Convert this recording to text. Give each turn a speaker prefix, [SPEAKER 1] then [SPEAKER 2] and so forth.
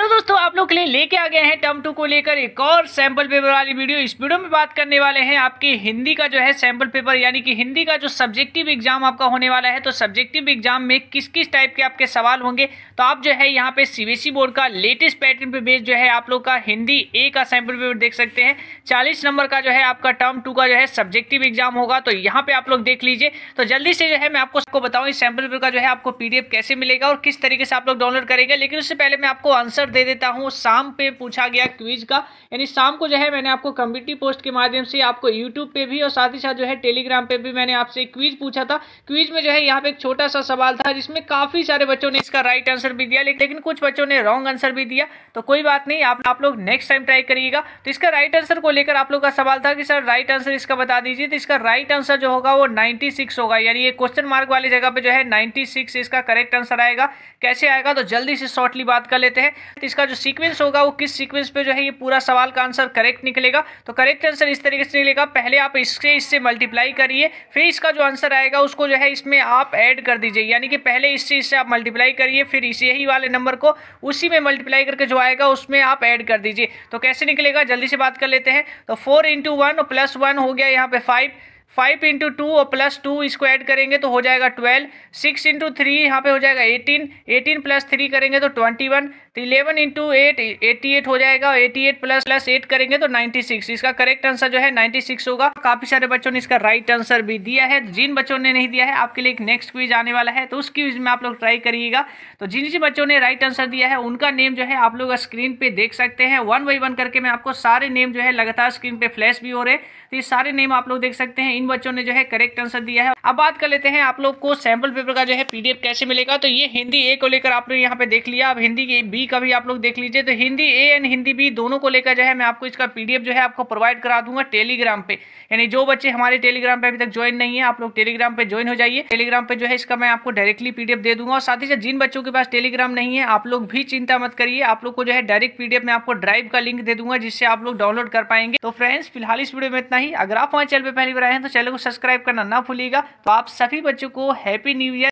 [SPEAKER 1] hello दोस्तों आप लोग के लिए लेके आ गए हैं टर्म टू को लेकर एक और सैंपल पेपर वाली वीडियो इस वीडियो में बात करने वाले हैं आपके हिंदी का जो है सैंपल पेपर यानी कि हिंदी का जो सब्जेक्टिव एग्जाम आपका होने वाला है तो सब्जेक्टिव एग्जाम में किस किस टाइप के आपके सवाल होंगे तो आप जो है यहाँ पे सीबीएसई बोर्ड e का लेटेस्ट पैटर्न पे बेस्ड जो है आप लोग का हिंदी ए का सैंपल पेपर देख सकते हैं चालीस नंबर का जो है आपका टर्म टू का जो है सब्जेक्टिव एग्जाम होगा तो यहाँ पे आप लोग देख लीजिए तो जल्दी से जो है मैं आपको बताऊँ इस पेपर का जो है आपको पीडीएफ कैसे मिलेगा और किस तरीके से आप लोग डाउनलोड करेंगे लेकिन उससे पहले मैं आपको आंसर आंसर दे देता हूँ शाम पे पूछा गया क्विज का यानी शाम को जो है मैंने आपको कम्युनिटी पोस्ट के माध्यम से आपको यूट्यूब पे भी और साथ ही साथ जो है टेलीग्राम पे भी मैंने आपसे क्विज पूछा था क्विज में जो है यहाँ पे एक छोटा सा सवाल था जिसमें काफ़ी सारे बच्चों ने इसका राइट आंसर भी दिया लेकिन कुछ बच्चों ने रॉन्ग आंसर भी दिया तो कोई बात नहीं आप आप लोग नेक्स्ट टाइम ट्राई करिएगा तो इसका राइट आंसर को लेकर आप लोग का सवाल था कि सर राइट आंसर इसका बता दीजिए तो इसका राइट आंसर जो होगा वो नाइन्टी होगा यानी ये क्वेश्चन मार्क वाली जगह पर जो है नाइन्टी इसका करेक्ट आंसर आएगा कैसे आएगा तो जल्दी से शॉर्टली बात कर लेते हैं इसका जो सीक्वेंस होगा वो किस सीक्वेंस पे जो है ये पूरा सवाल का आंसर करेक्ट निकलेगा तो करेक्ट आंसर इस तरीके से निकलेगा पहले आप इससे इससे मल्टीप्लाई करिए फिर इसका जो आंसर आएगा उसको जो है इसमें आप ऐड कर दीजिए यानी कि पहले इससे इससे आप मल्टीप्लाई करिए फिर इस यही वाले नंबर को उसी में मल्टीप्लाई करके जो आएगा उसमें आप ऐड कर दीजिए तो कैसे निकलेगा जल्दी से बात कर लेते हैं तो four into one plus one हो गया यहाँ पे फाइव फाइव इंटू टू और प्लस टू इसको ऐड करेंगे तो हो जाएगा ट्वेल्व सिक्स इंटू थ्री यहाँ पे हो जाएगा एटीन एटीन प्लस थ्री करेंगे तो ट्वेंटी वन तो eleven into eight eighty eight हो जाएगा और eighty eight plus plus eight करेंगे तो नाइन्टी सिक्स इसका करेक्ट आंसर जो है नाइन्टी सिक्स होगा काफ़ी सारे बच्चों ने इसका राइट आंसर भी दिया है जिन बच्चों ने नहीं दिया है आपके लिए एक नेक्स्ट क्विज आने वाला है तो उस क्विज में आप लोग ट्राई करिएगा तो जिन जिन बच्चों ने राइट आंसर दिया है उनका नेम जो है आप लोग स्क्रीन पर देख सकते हैं वन बाई वन करके मैं आपको सारे नेम जो है लगातार स्क्रीन पर फ्लैश भी हो रहे तो ये सारे नेम आप लोग देख सकते हैं इन बच्चों ने जो है करेक्ट आंसर दिया है अब बात कर लेते हैं आप लोग को सैम्पल पेपर का जो है पी कैसे मिलेगा तो ये हिंदी ए को लेकर आप लोग यहाँ पे देख लिया अब हिंदी के बी बी का भी आप लोग देख लीजिए तो Hindi A and Hindi B दोनों को लेकर जो है मैं आपको इसका पीडीएफ जो है आपको प्रोवाइड करा दूंगा टेलीग्राम पे यानी जो बच्चे हमारे टेलीग्राम पे अभी तक ज्वाइन नहीं है आप लोग टेलीग्राम पे ज्वाइन हो जाइए टेलीग्राम पे जो है इसका मैं आपको डायरेक्टली पीडीएफ दे दूंगा और साथ ही साथ जिन बच्चों के पास टेलीग्राम नहीं है आप लोग भी चिंता मत करिए आप लोग को जो है डायरेक्ट पीडीएफ में आपको ड्राइव का लिंक दे दूंगा जिससे आप लोग डाउनलोड कर पाएंगे तो फ्रेंड्स फिलहाल इस वीडियो में इतना ही अगर आप हमारे चैनल पर पहली बार आए हैं तो चैनल को सब्सक्राइब करना ना भूलिएगा तो आप सभी बच्चों को हैप्पी न्यू ईयर